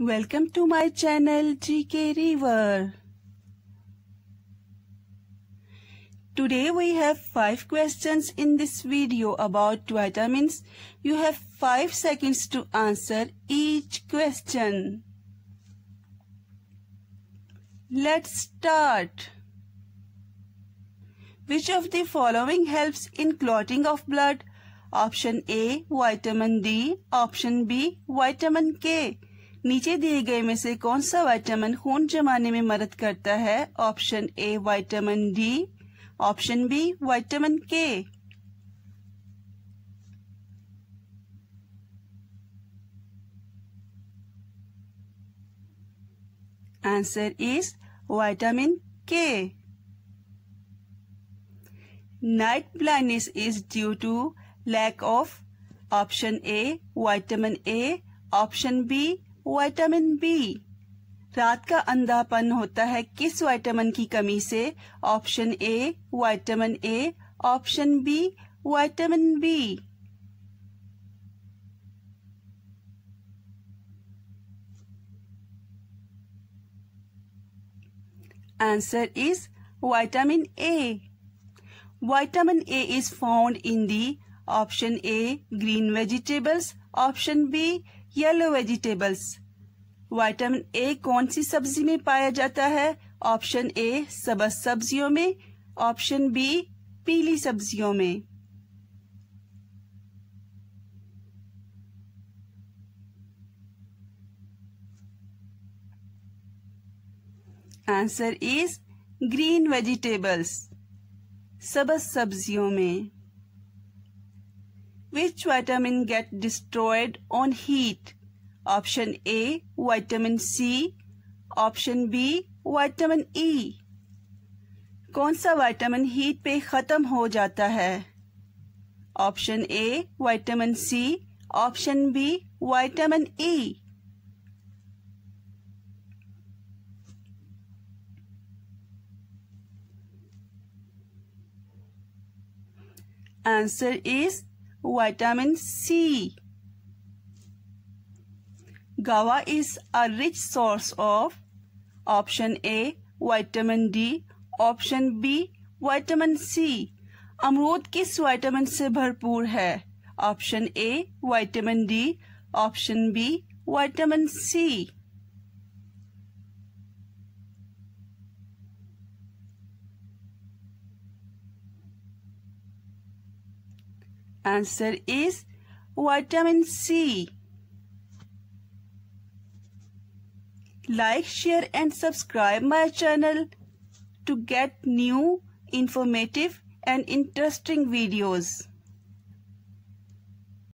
Welcome to my channel GK River. Today we have 5 questions in this video about vitamins. You have 5 seconds to answer each question. Let's start. Which of the following helps in clotting of blood? Option A, vitamin D. Option B, vitamin K. नीचे दिए गए में से कौन सा vitamin खून जमाने में मदद करता है option A vitamin D option B vitamin K answer is vitamin K night blindness is due to lack of option A vitamin A option B vitamin B रात का अंधापन होता है किस विटामिन की कमी से option A vitamin A option B vitamin B answer is vitamin A vitamin A is found in the option A green vegetables option B yellow vegetables vitamin A कौन सी सब्जी में पाया जाता है ऑप्शन ए सबस सब्जियों में ऑप्शन बी पीली सब्जियों में आंसर इज ग्रीन वेजिटेबल्स सबस सब्जियों में which vitamin get destroyed on heat? Option A, vitamin C. Option B, vitamin E. कौन सा विटामिन हीट पे खत्म हो जाता है option A vitamin C option B vitamin E answer is vitamin C. Guava is a rich source of option A vitamin D, option B vitamin C. अमरूद किस vitamin से भरपूर है option A vitamin D option B vitamin C Answer is vitamin C. Like, share and subscribe my channel to get new, informative and interesting videos.